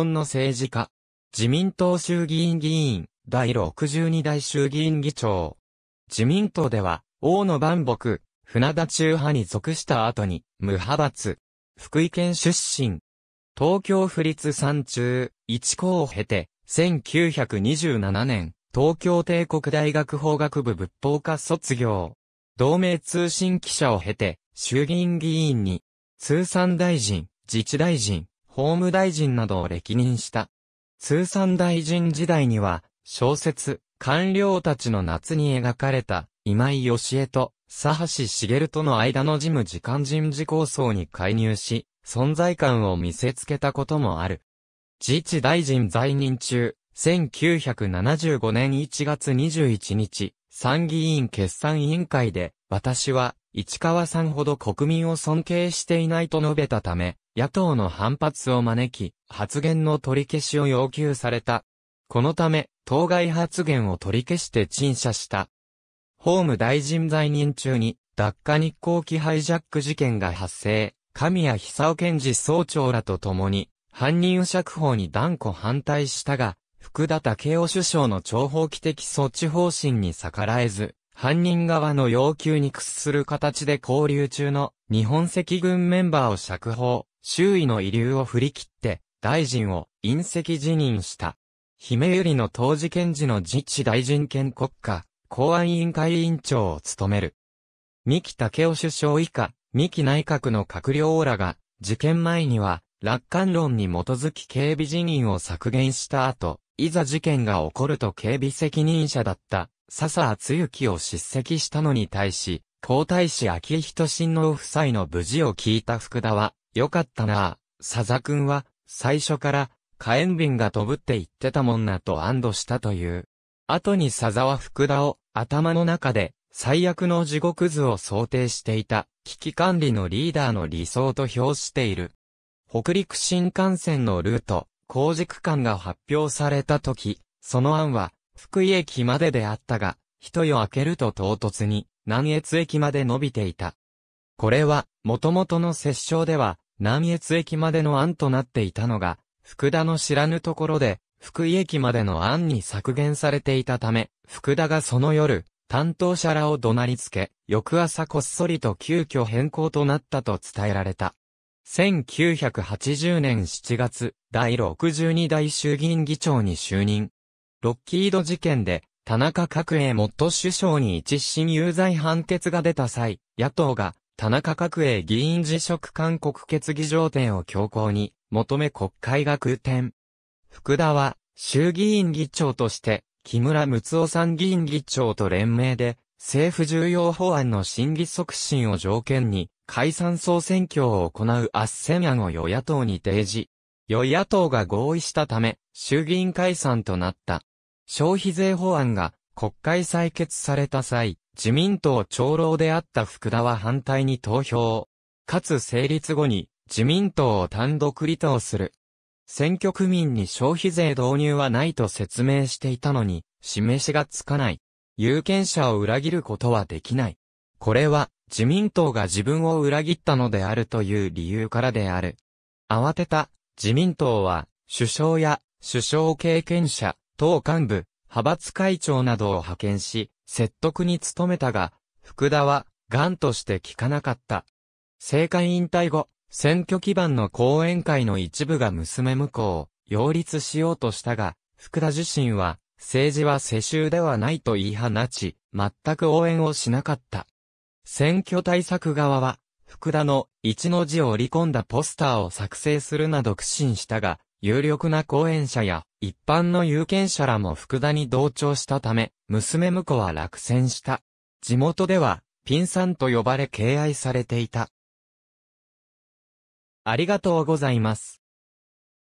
本の政治家。自民党衆議院議員、第62代衆議院議長。自民党では、大野万博、船田中派に属した後に、無派閥。福井県出身。東京府立三中、一校を経て、1927年、東京帝国大学法学部仏法科卒業。同盟通信記者を経て、衆議院議員に、通産大臣、自治大臣、法務大臣などを歴任した。通産大臣時代には、小説、官僚たちの夏に描かれた、今井義恵と、佐橋茂との間の事務次官人事構想に介入し、存在感を見せつけたこともある。自治大臣在任中、1975年1月21日、参議院決算委員会で、私は、市川さんほど国民を尊敬していないと述べたため、野党の反発を招き、発言の取り消しを要求された。このため、当該発言を取り消して陳謝した。法務大臣在任中に、脱下日光機ハイジャック事件が発生、神谷久夫検事総長らと共に、犯人釈放に断固反対したが、福田武雄首相の長報機的措置方針に逆らえず、犯人側の要求に屈する形で交流中の日本赤軍メンバーを釈放。周囲の遺留を振り切って、大臣を隕石辞任した。姫百合の当時検事の自治大臣兼国家、公安委員会委員長を務める。三木武雄首相以下、三木内閣の閣僚らが、事件前には、楽観論に基づき警備人員を削減した後、いざ事件が起こると警備責任者だった、笹厚幸を叱責したのに対し、皇太子昭仁親王夫妻の無事を聞いた福田は、よかったなあ、サザくんは、最初から、火炎瓶が飛ぶって言ってたもんなと安堵したという。後にサザは福田を、頭の中で、最悪の地獄図を想定していた、危機管理のリーダーの理想と評している。北陸新幹線のルート、工事区間が発表された時、その案は、福井駅までであったが、一夜明けると唐突に、南越駅まで伸びていた。これは、元々の摂政では、南越駅までの案となっていたのが、福田の知らぬところで、福井駅までの案に削減されていたため、福田がその夜、担当者らを怒鳴りつけ、翌朝こっそりと急遽変更となったと伝えられた。1980年7月、第62代衆議院議長に就任。ロッキード事件で、田中角栄元首相に一審有罪判決が出た際、野党が田中角栄議員辞職勧告決議条点を強行に、求め国会が空転。福田は、衆議院議長として、木村睦夫参議院議長と連名で、政府重要法案の審議促進を条件に、解散総選挙を行う圧戦案を与野党に提示。与野党が合意したため、衆議院解散となった。消費税法案が国会採決された際、自民党長老であった福田は反対に投票。かつ成立後に自民党を単独離党する。選挙区民に消費税導入はないと説明していたのに、示しがつかない。有権者を裏切ることはできない。これは自民党が自分を裏切ったのであるという理由からである。慌てた自民党は首相や首相経験者、党幹部、派閥会長などを派遣し、説得に努めたが、福田は、癌として効かなかった。政界引退後、選挙基盤の後援会の一部が娘婿を擁立しようとしたが、福田自身は、政治は世襲ではないと言い放ち、全く応援をしなかった。選挙対策側は、福田の一の字を織り込んだポスターを作成するなど苦心したが、有力な講演者や一般の有権者らも福田に同調したため、娘婿は落選した。地元では、ピンさんと呼ばれ敬愛されていた。ありがとうございます。